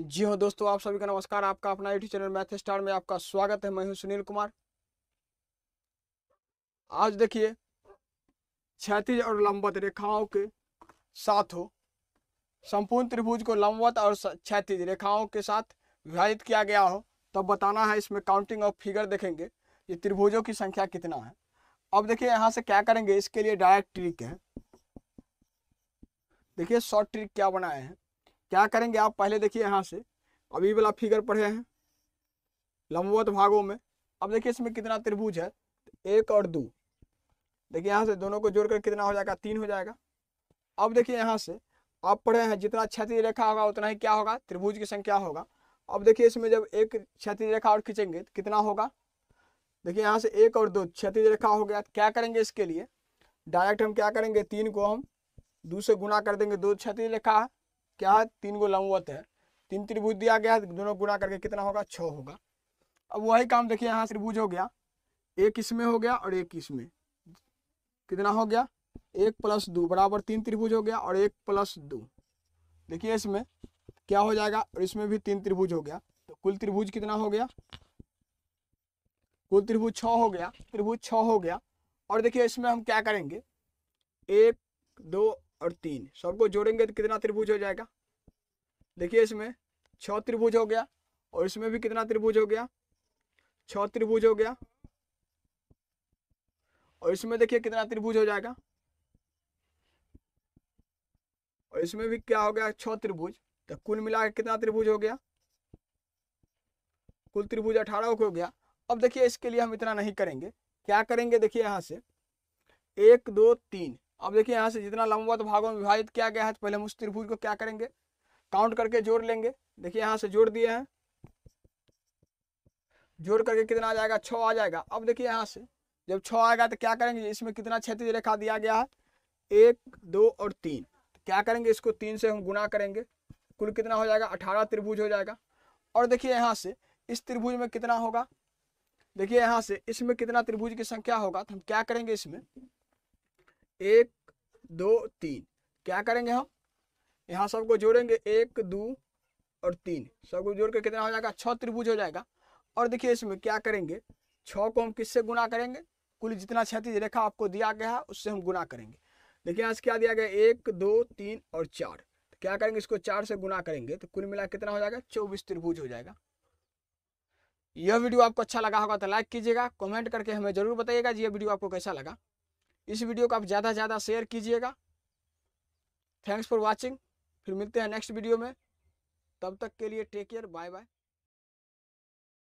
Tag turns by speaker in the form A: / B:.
A: जी हाँ दोस्तों आप सभी का नमस्कार आपका अपना यूट्यूब चैनल मैथ स्टार में आपका स्वागत है मैं हूं सुनील कुमार आज देखिए क्षतिज और लंबवत रेखाओं के साथ हो संपूर्ण त्रिभुज को लंबवत और क्षतिज रेखाओं के साथ विभाजित किया गया हो तब बताना है इसमें काउंटिंग ऑफ फिगर देखेंगे ये त्रिभुजों की संख्या कितना है अब देखिए यहाँ से क्या करेंगे इसके लिए डायरेक्ट ट्रिक है देखिए शॉर्ट ट्रिक क्या बनाए हैं क्या करेंगे आप पहले देखिए यहाँ से अभी वाला फिगर पढ़े हैं लंबवत भागों में अब देखिए इसमें कितना त्रिभुज है एक और दो देखिए यहाँ से दोनों को जोड़कर कितना हो जाएगा तीन हो जाएगा अब देखिए यहाँ से आप पढ़े हैं जितना क्षति रेखा होगा उतना ही क्या होगा त्रिभुज की संख्या होगा अब देखिए इसमें जब एक क्षति रेखा और खींचेंगे तो कितना होगा देखिए यहाँ से एक और दो क्षति रेखा हो गया क्या करेंगे इसके लिए डायरेक्ट हम क्या करेंगे तीन को हम दो से गुना कर देंगे दो क्षति रेखा है क्या है तीन गो लंबवत है तीन त्रिभुज दिया गया है दोनों गुणा करके कितना होगा छः होगा अब वही काम देखिए यहाँ त्रिभुज हो गया एक इसमें हो गया और एक इसमें कितना हो गया एक प्लस दो बराबर तीन त्रिभुज हो गया और एक प्लस दो देखिए इसमें क्या हो जाएगा और इसमें भी तीन त्रिभुज हो गया तो कुल त्रिभुज कितना हो गया कुल त्रिभुज छ हो गया त्रिभुज छ हो गया और देखिए इसमें हम क्या करेंगे एक दो और तीन सबको जोड़ेंगे तो कितना त्रिभुज हो जाएगा देखिए इसमें छ त्रिभुज हो गया और इसमें भी कितना त्रिभुज हो गया छ त्रिभुज हो गया और इसमें देखिए कितना त्रिभुज हो जाएगा और इसमें भी क्या हो गया छ त्रिभुज तो कुल मिला कितना त्रिभुज हो गया कुल त्रिभुज अठारह हो गया अब देखिए इसके लिए हम इतना नहीं करेंगे क्या करेंगे देखिए यहां से एक दो तीन अब देखिए यहाँ से जितना लंबवत तो भागों में विभाजित किया गया है तो पहले हम उस त्रिभुज को क्या करेंगे काउंट करके जोड़ लेंगे देखिए यहाँ से जोड़ दिए हैं जोड़ करके कितना आ जाएगा छः आ जाएगा अब देखिए यहाँ से जब छः आएगा तो क्या करेंगे इसमें कितना क्षेत्र रेखा दिया गया है एक दो और तीन तो क्या करेंगे इसको तीन से हम गुना करेंगे कुल कितना हो जाएगा अठारह त्रिभुज हो जाएगा और देखिए यहाँ से इस त्रिभुज में कितना होगा देखिए यहाँ से इसमें कितना त्रिभुज की संख्या होगा तो हम क्या करेंगे इसमें एक दो तीन क्या करेंगे हम यहाँ सबको जोड़ेंगे एक दो और तीन सबको जोड़ के कितना हो जाएगा छः त्रिभुज हो जाएगा और देखिए इसमें क्या करेंगे छः को हम किससे गुना करेंगे कुल जितना क्षतिज रेखा आपको दिया गया है उससे हम गुना करेंगे देखिए यहाँ से क्या दिया गया एक दो तीन और चार तो क्या करेंगे इसको चार से गुना करेंगे तो कुल मिला कितना हो जाएगा चौबीस त्रिभुज हो जाएगा यह वीडियो आपको अच्छा लगा होगा तो लाइक कीजिएगा कमेंट करके हमें जरूर बताइएगा जी ये वीडियो आपको कैसा लगा इस वीडियो को आप ज़्यादा से ज़्यादा शेयर कीजिएगा थैंक्स फॉर वॉचिंग फिर मिलते हैं नेक्स्ट वीडियो में तब तक के लिए टेक केयर बाय बाय